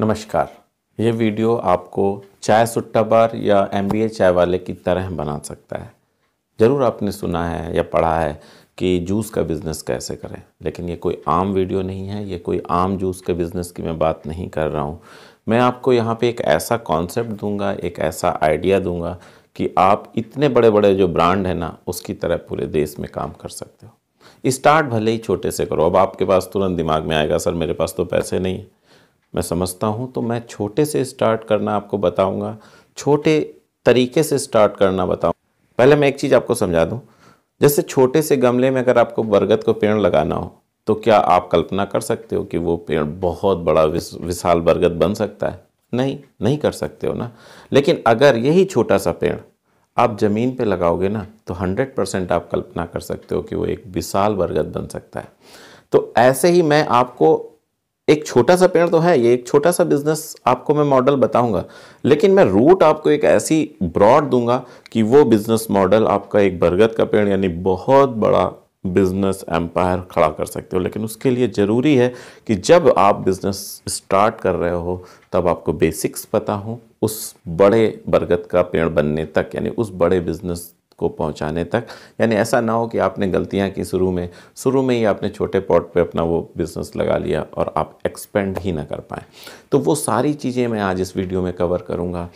नमस्कार ये वीडियो आपको चाय सुट्टा बार या एम चाय वाले की तरह बना सकता है ज़रूर आपने सुना है या पढ़ा है कि जूस का बिज़नेस कैसे करें लेकिन ये कोई आम वीडियो नहीं है ये कोई आम जूस के बिज़नेस की मैं बात नहीं कर रहा हूँ मैं आपको यहाँ पे एक ऐसा कॉन्सेप्ट दूंगा एक ऐसा आइडिया दूंगा कि आप इतने बड़े बड़े जो ब्रांड है ना उसकी तरह पूरे देश में काम कर सकते हो स्टार्ट भले ही छोटे से करो अब आपके पास तुरंत दिमाग में आएगा सर मेरे पास तो पैसे नहीं है मैं समझता हूँ तो मैं छोटे से स्टार्ट करना आपको बताऊँगा छोटे तरीके से स्टार्ट करना बताऊँ पहले मैं एक चीज़ आपको समझा दूँ जैसे छोटे से गमले में अगर आपको बरगद को पेड़ लगाना हो तो क्या आप कल्पना कर सकते हो कि वो पेड़ बहुत बड़ा विशाल बरगद बन सकता है नहीं नहीं कर सकते हो ना लेकिन अगर यही छोटा सा पेड़ आप ज़मीन पे लगाओगे ना तो 100 परसेंट आप कल्पना कर सकते हो कि वो एक विशाल बरगद बन सकता है तो ऐसे ही मैं आपको एक छोटा सा पेड़ तो है ये एक छोटा सा बिजनेस आपको मैं मॉडल बताऊंगा लेकिन मैं रूट आपको एक ऐसी ब्रॉड दूंगा कि वो बिजनेस मॉडल आपका एक बरगद का पेड़ यानी बहुत बड़ा बिजनेस एम्पायर खड़ा कर सकते हो लेकिन उसके लिए ज़रूरी है कि जब आप बिज़नेस स्टार्ट कर रहे हो तब आपको बेसिक्स पता हो उस बड़े बरगद का पेड़ बनने तक यानी उस बड़े बिजनेस को पहुंचाने तक यानी ऐसा ना हो कि आपने गलतियां की शुरू में शुरू में ही आपने छोटे पॉट पे अपना वो बिज़नेस लगा लिया और आप एक्सपेंड ही ना कर पाएँ तो वो सारी चीज़ें मैं आज इस वीडियो में कवर करूँगा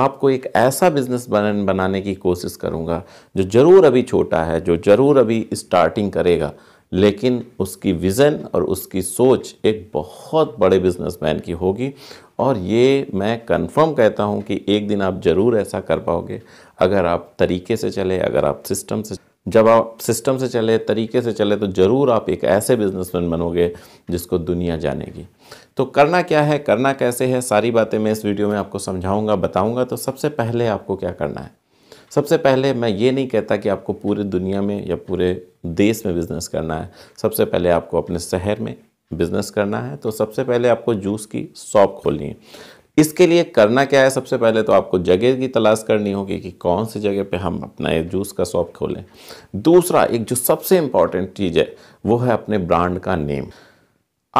आपको एक ऐसा बिज़नेस बनाने की कोशिश करूँगा जो ज़रूर अभी छोटा है जो ज़रूर अभी स्टार्टिंग करेगा लेकिन उसकी विज़न और उसकी सोच एक बहुत बड़े बिजनेसमैन की होगी और ये मैं कंफर्म कहता हूँ कि एक दिन आप ज़रूर ऐसा कर पाओगे अगर आप तरीके से चले अगर आप सिस्टम से जब आप सिस्टम से चले तरीके से चले तो ज़रूर आप एक ऐसे बिजनेसमैन बनोगे जिसको दुनिया जानेगी तो करना क्या है करना कैसे है सारी बातें मैं इस वीडियो में आपको समझाऊंगा बताऊंगा तो सबसे पहले आपको क्या करना है सबसे पहले मैं ये नहीं कहता कि आपको पूरे दुनिया में या पूरे देश में बिज़नेस करना है सबसे पहले आपको अपने शहर में बिज़नेस करना है तो सबसे पहले आपको जूस की शॉप खोलनी है इसके लिए करना क्या है सबसे पहले तो आपको जगह की तलाश करनी होगी कि कौन सी जगह पे हम अपना एक जूस का शॉप खोलें दूसरा एक जो सबसे इम्पॉर्टेंट चीज़ है वो है अपने ब्रांड का नेम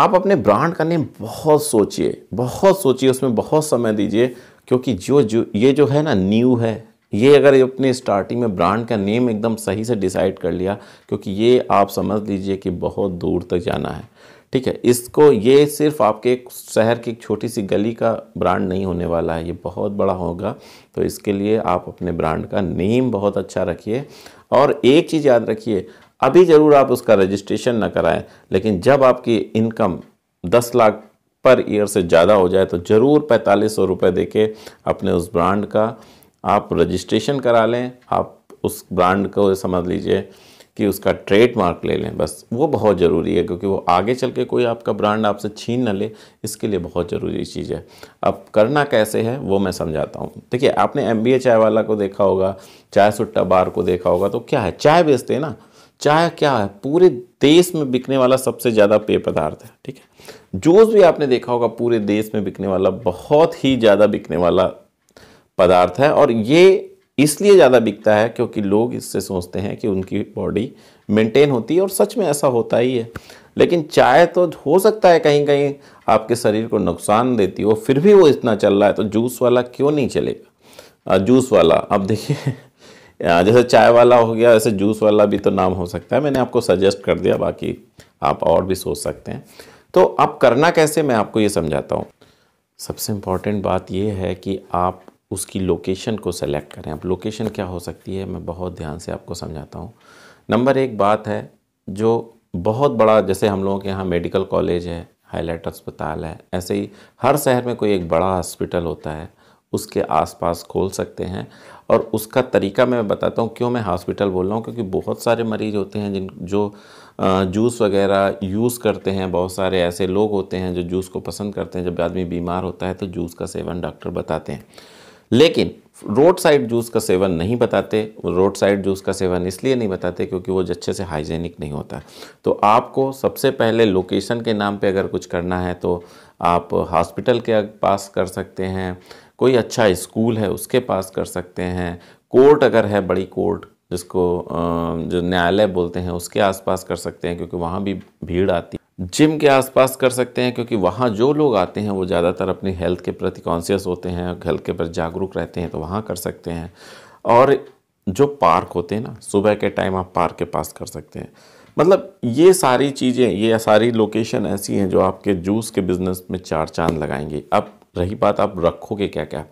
आप अपने ब्रांड का नेम बहुत सोचिए बहुत सोचिए उसमें बहुत समय दीजिए क्योंकि जो जो ये जो है ना न्यू है ये अगर अपने स्टार्टिंग में ब्रांड का नेम एकदम सही से डिसाइड कर लिया क्योंकि ये आप समझ लीजिए कि बहुत दूर तक जाना है ठीक है इसको ये सिर्फ आपके एक शहर की एक छोटी सी गली का ब्रांड नहीं होने वाला है ये बहुत बड़ा होगा तो इसके लिए आप अपने ब्रांड का नेम बहुत अच्छा रखिए और एक चीज़ याद रखिए अभी ज़रूर आप उसका रजिस्ट्रेशन ना कराएं लेकिन जब आपकी इनकम दस लाख पर ईयर से ज़्यादा हो जाए तो ज़रूर पैंतालीस सौ रुपये दे के अपने उस ब्रांड का आप रजिस्ट्रेशन करा लें आप उस ब्रांड को समझ लीजिए कि उसका ट्रेड मार्क ले लें बस वो बहुत ज़रूरी है क्योंकि वो आगे चल के कोई आपका ब्रांड आपसे छीन ना ले इसके लिए बहुत ज़रूरी चीज़ है अब करना कैसे है वो मैं समझाता हूँ देखिए आपने एम बी ए चाय वाला को देखा होगा चाय सुट्टा बार को देखा होगा तो क्या है चाय बेचते हैं ना चाय क्या है पूरे देश में बिकने वाला सबसे ज़्यादा पेय पदार्थ है ठीक है जूस भी आपने देखा होगा पूरे देश में बिकने वाला बहुत ही ज़्यादा बिकने वाला पदार्थ है और ये इसलिए ज़्यादा बिकता है क्योंकि लोग इससे सोचते हैं कि उनकी बॉडी मेंटेन होती है और सच में ऐसा होता ही है लेकिन चाय तो हो सकता है कहीं कहीं आपके शरीर को नुकसान देती हो फिर भी वो इतना चल रहा है तो जूस वाला क्यों नहीं चलेगा जूस वाला अब देखिए जैसे चाय वाला हो गया वैसे जूस वाला भी तो नाम हो सकता है मैंने आपको सजेस्ट कर दिया बाकी आप और भी सोच सकते हैं तो आप करना कैसे मैं आपको ये समझाता हूँ सबसे इम्पॉर्टेंट बात यह है कि आप उसकी लोकेशन को सेलेक्ट करें अब लोकेशन क्या हो सकती है मैं बहुत ध्यान से आपको समझाता हूँ नंबर एक बात है जो बहुत बड़ा जैसे हम लोगों के यहाँ मेडिकल कॉलेज है हाईलाइट अस्पताल है ऐसे ही हर शहर में कोई एक बड़ा हॉस्पिटल होता है उसके आसपास खोल सकते हैं और उसका तरीका मैं बताता हूँ क्यों मैं हॉस्पिटल बोल रहा हूँ क्योंकि बहुत सारे मरीज़ होते हैं जिन जो जूस वगैरह यूज़ करते हैं बहुत सारे ऐसे लोग होते हैं जो जूस को पसंद करते हैं जब आदमी बीमार होता है तो जूस का सेवन डॉक्टर बताते हैं लेकिन रोड साइड जूस का सेवन नहीं बताते रोड साइड जूस का सेवन इसलिए नहीं बताते क्योंकि वो अच्छे से हाइजेनिक नहीं होता तो आपको सबसे पहले लोकेशन के नाम पे अगर कुछ करना है तो आप हॉस्पिटल के पास कर सकते हैं कोई अच्छा स्कूल है उसके पास कर सकते हैं कोर्ट अगर है बड़ी कोर्ट जिसको जो न्यायालय बोलते हैं उसके आसपास कर सकते हैं क्योंकि वहाँ भी भीड़ आती है जिम के आसपास कर सकते हैं क्योंकि वहाँ जो लोग आते हैं वो ज़्यादातर अपनी हेल्थ के प्रति कॉन्शियस होते हैं हेल्थ के प्रति जागरूक रहते हैं तो वहाँ कर सकते हैं और जो पार्क होते हैं ना सुबह के टाइम आप पार्क के पास कर सकते हैं मतलब ये सारी चीज़ें ये सारी लोकेशन ऐसी हैं जो आपके जूस के बिज़नेस में चार चांद लगाएंगे अब रही बात आप रखोगे क्या क्या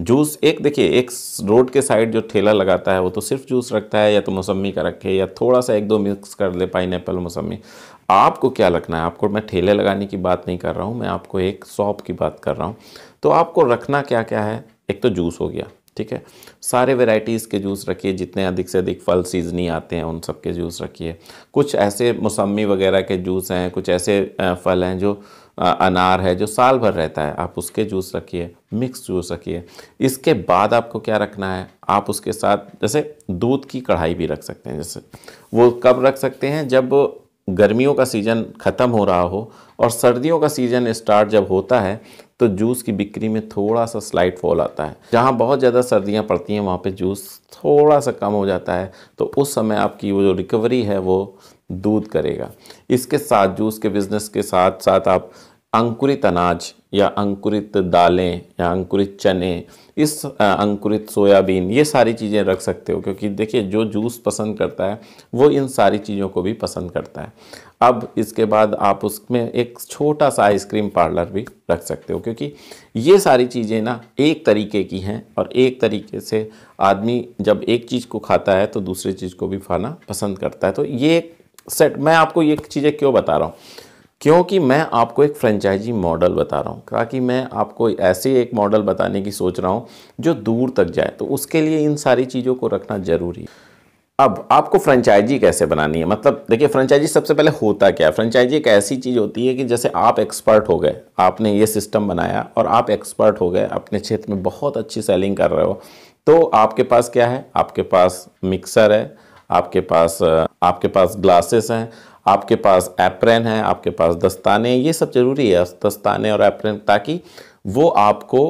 जूस एक देखिए एक रोड के साइड जो ठेला लगाता है वो तो सिर्फ जूस रखता है या तो मौसमी का रखे या थोड़ा सा एक दो मिक्स कर ले पाइन मौसमी आपको क्या रखना है आपको मैं ठेले लगाने की बात नहीं कर रहा हूँ मैं आपको एक शॉप की बात कर रहा हूँ तो आपको रखना क्या क्या है एक तो जूस हो गया ठीक है सारे वेराइटीज़ के जूस रखिए जितने अधिक से अधिक फल सीजनी आते हैं उन सब के जूस रखिए कुछ ऐसे मौसमी वगैरह के जूस हैं कुछ ऐसे फल हैं जो अनार है जो साल भर रहता है आप उसके जूस रखिए मिक्स जूस रखिए इसके बाद आपको क्या रखना है आप उसके साथ जैसे दूध की कढ़ाई भी रख सकते हैं जैसे वो कब रख सकते हैं जब गर्मियों का सीज़न ख़त्म हो रहा हो और सर्दियों का सीज़न स्टार्ट जब होता है तो जूस की बिक्री में थोड़ा सा स्लाइड फॉल आता है जहाँ बहुत ज़्यादा सर्दियाँ पड़ती हैं वहाँ पे जूस थोड़ा सा कम हो जाता है तो उस समय आपकी वो जो रिकवरी है वो दूध करेगा इसके साथ जूस के बिज़नेस के साथ साथ आप अंकुरित अनाज या अंकुरित दालें या अंकुरित चने इस अंकुरित सोयाबीन ये सारी चीज़ें रख सकते हो क्योंकि देखिए जो जूस पसंद करता है वो इन सारी चीज़ों को भी पसंद करता है अब इसके बाद आप उसमें एक छोटा सा आइसक्रीम पार्लर भी रख सकते हो क्योंकि ये सारी चीज़ें ना एक तरीके की हैं और एक तरीके से आदमी जब एक चीज़ को खाता है तो दूसरी चीज़ को भी खाना पसंद करता है तो ये सेट मैं आपको ये चीज़ें क्यों बता रहा हूँ क्योंकि मैं आपको एक फ्रेंचाइजी मॉडल बता रहा हूँ ताकि मैं आपको ऐसे एक मॉडल बताने की सोच रहा हूँ जो दूर तक जाए तो उसके लिए इन सारी चीज़ों को रखना ज़रूरी है अब आपको फ्रेंचाइजी कैसे बनानी है मतलब देखिए फ्रेंचाइजी सबसे पहले होता क्या है फ्रेंचाइजी एक ऐसी चीज़ होती है कि जैसे आप एक्सपर्ट हो गए आपने ये सिस्टम बनाया और आप एक्सपर्ट हो गए अपने क्षेत्र में बहुत अच्छी सेलिंग कर रहे हो तो आपके पास क्या है आपके पास मिक्सर है आपके पास आपके पास ग्लासेस हैं आपके पास एप्रेन है आपके पास दस्ताने ये सब ज़रूरी है दस्ताने और एप्रेन ताकि वो आपको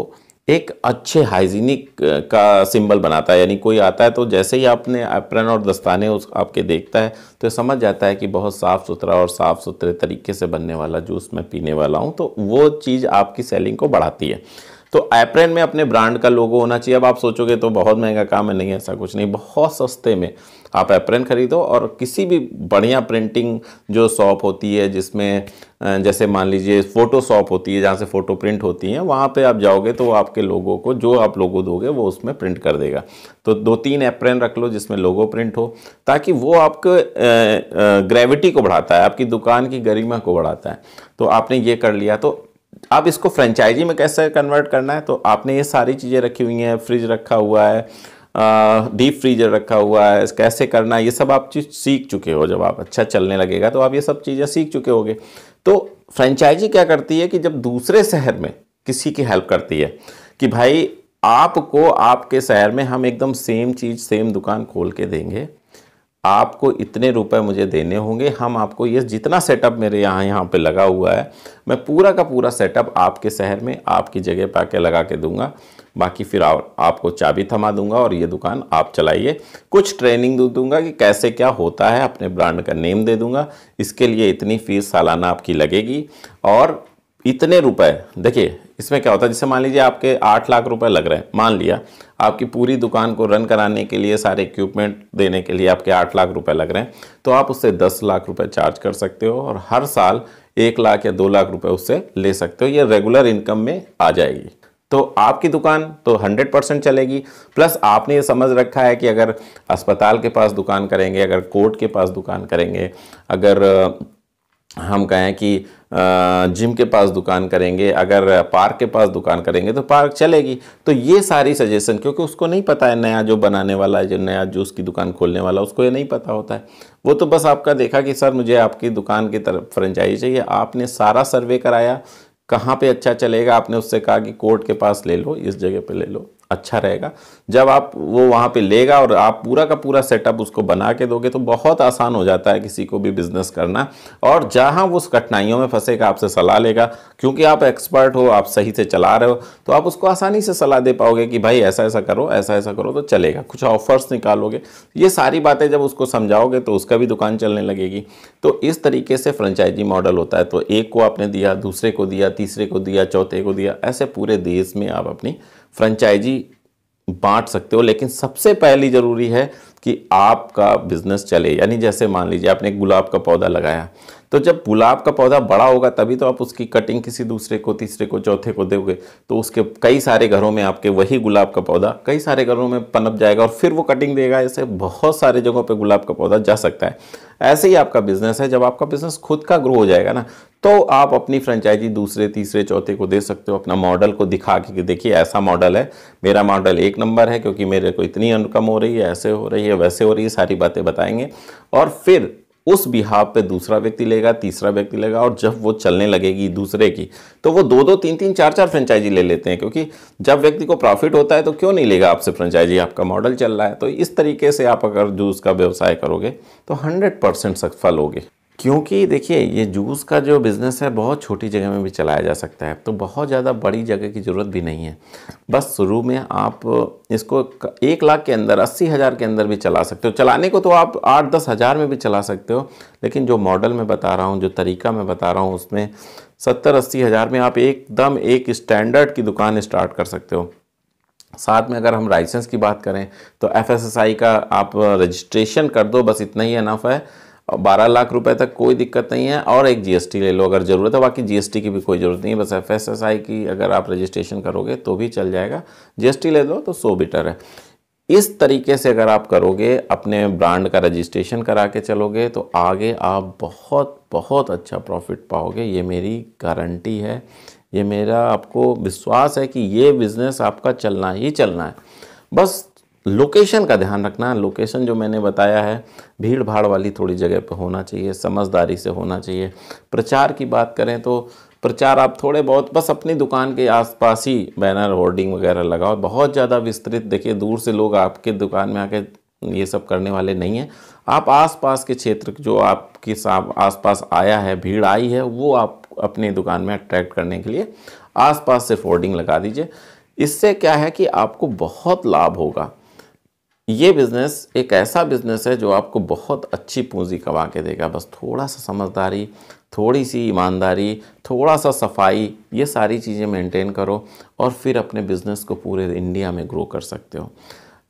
एक अच्छे हाइजीनिक का सिंबल बनाता है यानी कोई आता है तो जैसे ही आपने एप्रन और दस्ताने उस आपके देखता है तो समझ जाता है कि बहुत साफ़ सुथरा और साफ़ सुथरे तरीके से बनने वाला जूस मैं पीने वाला हूँ तो वो चीज़ आपकी सेलिंग को बढ़ाती है तो एप्रेन में अपने ब्रांड का लोगो होना चाहिए अब आप सोचोगे तो बहुत महंगा काम है नहीं ऐसा कुछ नहीं बहुत सस्ते में आप एप्रेन खरीदो और किसी भी बढ़िया प्रिंटिंग जो शॉप होती है जिसमें जैसे मान लीजिए फ़ोटो शॉप होती है जहाँ से फ़ोटो प्रिंट होती हैं वहाँ पे आप जाओगे तो वो आपके लोगों को जो आप लोगो दोगे वो उसमें प्रिंट कर देगा तो दो तीन एप्रेन रख लो जिसमें लोगो प्रिंट हो ताकि वो आपके ग्रेविटी को बढ़ाता है आपकी दुकान की गरिमा को बढ़ाता है तो आपने ये कर लिया तो आप इसको फ्रेंचाइजी में कैसे कन्वर्ट करना है तो आपने ये सारी चीज़ें रखी हुई हैं फ्रिज रखा हुआ है डीप फ्रीजर रखा हुआ है कैसे करना है ये सब आप चीज़ सीख चुके हो जब आप अच्छा चलने लगेगा तो आप ये सब चीज़ें सीख चुके होगे तो फ्रेंचाइजी क्या करती है कि जब दूसरे शहर में किसी की हेल्प करती है कि भाई आपको आपके शहर में हम एकदम सेम चीज़ सेम दुकान खोल के देंगे आपको इतने रुपए मुझे देने होंगे हम आपको ये जितना सेटअप मेरे यहाँ यहाँ पे लगा हुआ है मैं पूरा का पूरा सेटअप आपके शहर में आपकी जगह पर आके लगा के दूंगा बाकी फिर आप, आपको चाबी थमा दूंगा और ये दुकान आप चलाइए कुछ ट्रेनिंग दे दूंगा कि कैसे क्या होता है अपने ब्रांड का नेम दे दूंगा इसके लिए इतनी फ़ीस सालाना आपकी लगेगी और इतने रुपए देखिए इसमें क्या होता है जैसे मान लीजिए आपके आठ लाख रुपए लग रहे हैं मान लिया आपकी पूरी दुकान को रन कराने के लिए सारे इक्विपमेंट देने के लिए आपके आठ लाख रुपए लग रहे हैं तो आप उससे दस लाख रुपए चार्ज कर सकते हो और हर साल एक लाख या दो लाख रुपए उससे ले सकते हो ये रेगुलर इनकम में आ जाएगी तो आपकी दुकान तो 100 परसेंट चलेगी प्लस आपने ये समझ रखा है कि अगर अस्पताल के पास दुकान करेंगे अगर कोर्ट के पास दुकान करेंगे अगर हम कहें कि जिम के पास दुकान करेंगे अगर पार्क के पास दुकान करेंगे तो पार्क चलेगी तो ये सारी सजेशन क्योंकि उसको नहीं पता है नया जो बनाने वाला है जो नया जूस की दुकान खोलने वाला उसको ये नहीं पता होता है वो तो बस आपका देखा कि सर मुझे आपकी दुकान की तरफ फ्रेंचाइजी चाहिए आपने सारा सर्वे कराया कहाँ पे अच्छा चलेगा आपने उससे कहा कि कोर्ट के पास ले लो इस जगह पे ले लो अच्छा रहेगा जब आप वो वहाँ पे लेगा और आप पूरा का पूरा सेटअप उसको बना के दोगे तो बहुत आसान हो जाता है किसी को भी बिज़नेस करना और जहाँ वो उस कठिनाइयों में फंसेगा आपसे सलाह लेगा क्योंकि आप एक्सपर्ट हो आप सही से चला रहे हो तो आप उसको आसानी से सलाह दे पाओगे कि भाई ऐसा ऐसा करो ऐसा ऐसा करो तो चलेगा कुछ ऑफर्स निकालोगे ये सारी बातें जब उसको समझाओगे तो उसका भी दुकान चलने लगेगी तो इस तरीके से फ्रेंचाइजी मॉडल होता है तो एक को आपने दिया दूसरे को दिया तीसरे को दिया चौथे को दिया ऐसे पूरे देश में आप अपनी फ्रेंचाइजी बांट सकते हो लेकिन सबसे पहली ज़रूरी है कि आपका बिजनेस चले यानी जैसे मान लीजिए आपने गुलाब का पौधा लगाया तो जब गुलाब का पौधा बड़ा होगा तभी तो आप उसकी कटिंग किसी दूसरे को तीसरे को चौथे को दोगे तो उसके कई सारे घरों में आपके वही गुलाब का पौधा कई सारे घरों में पनप जाएगा और फिर वो कटिंग देगा ऐसे बहुत सारे जगहों पर गुलाब का पौधा जा सकता है ऐसे ही आपका बिजनेस है जब आपका बिजनेस खुद का ग्रो हो जाएगा ना तो आप अपनी फ्रेंचाइजी दूसरे तीसरे चौथे को दे सकते हो अपना मॉडल को दिखा के देखिए ऐसा मॉडल है मेरा मॉडल एक नंबर है क्योंकि मेरे को इतनी इनकम हो रही है ऐसे हो रही है वैसे हो रही है सारी बातें बताएंगे और फिर उस बिहाव पे दूसरा व्यक्ति लेगा तीसरा व्यक्ति लेगा और जब वो चलने लगेगी दूसरे की तो वो दो दो तीन तीन चार चार फ्रेंचाइजी ले लेते हैं क्योंकि जब व्यक्ति को प्रॉफिट होता है तो क्यों नहीं लेगा आपसे फ्रेंचाइजी आपका मॉडल चल रहा है तो इस तरीके से आप अगर जूस का व्यवसाय करोगे तो हंड्रेड परसेंट सफल होगी क्योंकि देखिए ये जूस का जो बिज़नेस है बहुत छोटी जगह में भी चलाया जा सकता है तो बहुत ज़्यादा बड़ी जगह की ज़रूरत भी नहीं है बस शुरू में आप इसको एक लाख के अंदर अस्सी हज़ार के अंदर भी चला सकते हो चलाने को तो आप आठ दस हज़ार में भी चला सकते हो लेकिन जो मॉडल मैं बता रहा हूँ जो तरीका मैं बता रहा हूँ उसमें सत्तर अस्सी हज़ार में आप एकदम एक स्टैंडर्ड की दुकान स्टार्ट कर सकते हो साथ में अगर हम लाइसेंस की बात करें तो एफ का आप रजिस्ट्रेशन कर दो बस इतना ही अनफ है बारह लाख रुपए तक कोई दिक्कत नहीं है और एक जीएसटी ले लो अगर ज़रूरत है बाकी जीएसटी की भी कोई ज़रूरत नहीं है बस एफएसएसआई की अगर आप रजिस्ट्रेशन करोगे तो भी चल जाएगा जीएसटी ले लो तो सो बेटर है इस तरीके से अगर आप करोगे अपने ब्रांड का रजिस्ट्रेशन करा के चलोगे तो आगे आप बहुत बहुत अच्छा प्रॉफिट पाओगे ये मेरी गारंटी है ये मेरा आपको विश्वास है कि ये बिज़नेस आपका चलना ही चलना है बस लोकेशन का ध्यान रखना लोकेशन जो मैंने बताया है भीड़ भाड़ वाली थोड़ी जगह पर होना चाहिए समझदारी से होना चाहिए प्रचार की बात करें तो प्रचार आप थोड़े बहुत बस अपनी दुकान के आसपास ही बैनर होर्डिंग वगैरह लगाओ बहुत ज़्यादा विस्तृत देखिए दूर से लोग आपके दुकान में आके ये सब करने वाले नहीं हैं आप आसपास के क्षेत्र जो आपके आसपास आया है भीड़ आई है वो आप अपनी दुकान में अट्रैक्ट करने के लिए आसपास से होर्डिंग लगा दीजिए इससे क्या है कि आपको बहुत लाभ होगा ये बिज़नेस एक ऐसा बिज़नेस है जो आपको बहुत अच्छी पूंजी कमा के देगा बस थोड़ा सा समझदारी थोड़ी सी ईमानदारी थोड़ा सा सफाई ये सारी चीज़ें मेंटेन करो और फिर अपने बिज़नेस को पूरे इंडिया में ग्रो कर सकते हो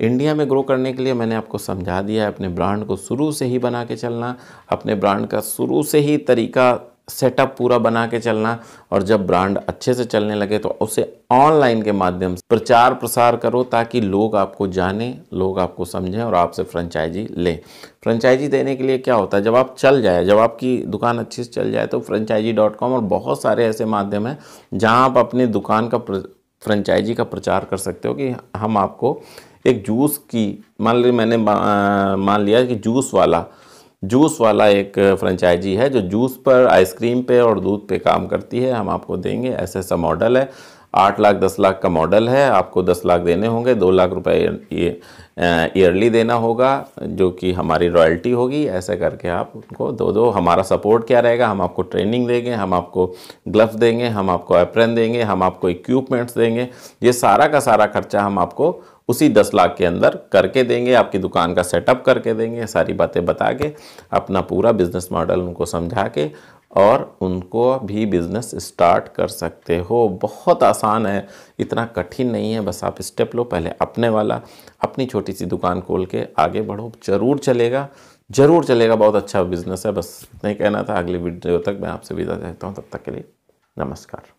इंडिया में ग्रो करने के लिए मैंने आपको समझा दिया है अपने ब्रांड को शुरू से ही बना के चलना अपने ब्रांड का शुरू से ही तरीका सेटअप पूरा बना के चलना और जब ब्रांड अच्छे से चलने लगे तो उसे ऑनलाइन के माध्यम से प्रचार प्रसार करो ताकि लोग आपको जाने लोग आपको समझें और आपसे फ्रेंचाइजी लें फ्रेंचाइजी देने के लिए क्या होता है जब आप चल जाए जब आपकी दुकान अच्छे से चल जाए तो फ्रेंचाइजी डॉट कॉम और बहुत सारे ऐसे माध्यम हैं जहाँ आप अपनी दुकान का फ्रेंचाइजी का प्रचार कर सकते हो कि हम आपको एक जूस की मान ली मैंने मान लिया कि जूस वाला जूस वाला एक फ्रेंचाइजी है जो जूस पर आइसक्रीम पे और दूध पे काम करती है हम आपको देंगे ऐसा ऐसा मॉडल है आठ लाख दस लाख का मॉडल है आपको दस लाख देने होंगे दो लाख रुपए ईयरली देना होगा जो कि हमारी रॉयल्टी होगी ऐसा करके आप उनको दो दो हमारा सपोर्ट क्या रहेगा हम आपको ट्रेनिंग देंगे हम आपको ग्लव्स देंगे हम आपको एप्रन देंगे हम आपको इक्विपमेंट्स देंगे ये सारा का सारा खर्चा हम आपको उसी दस लाख के अंदर करके देंगे आपकी दुकान का सेटअप करके देंगे सारी बातें बता के अपना पूरा बिजनेस मॉडल उनको समझा के और उनको भी बिज़नेस स्टार्ट कर सकते हो बहुत आसान है इतना कठिन नहीं है बस आप स्टेप लो पहले अपने वाला अपनी छोटी सी दुकान खोल के आगे बढ़ो ज़रूर चलेगा ज़रूर चलेगा बहुत अच्छा बिज़नेस है बस नहीं कहना था अगली वीडियो तक मैं आपसे विदा देता हूँ तब तक के लिए नमस्कार